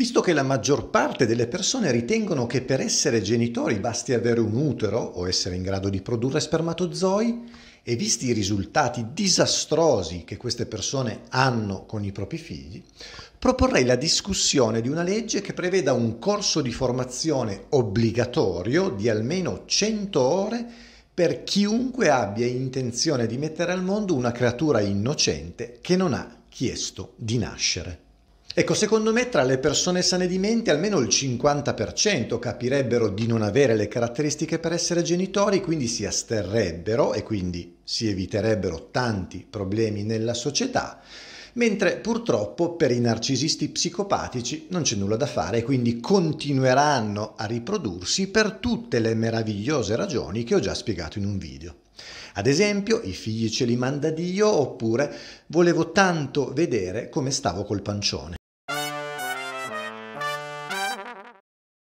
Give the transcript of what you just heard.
Visto che la maggior parte delle persone ritengono che per essere genitori basti avere un utero o essere in grado di produrre spermatozoi, e visti i risultati disastrosi che queste persone hanno con i propri figli, proporrei la discussione di una legge che preveda un corso di formazione obbligatorio di almeno 100 ore per chiunque abbia intenzione di mettere al mondo una creatura innocente che non ha chiesto di nascere. Ecco, secondo me tra le persone sane di mente almeno il 50% capirebbero di non avere le caratteristiche per essere genitori, quindi si asterrebbero e quindi si eviterebbero tanti problemi nella società, mentre purtroppo per i narcisisti psicopatici non c'è nulla da fare e quindi continueranno a riprodursi per tutte le meravigliose ragioni che ho già spiegato in un video. Ad esempio, i figli ce li manda Dio oppure volevo tanto vedere come stavo col pancione.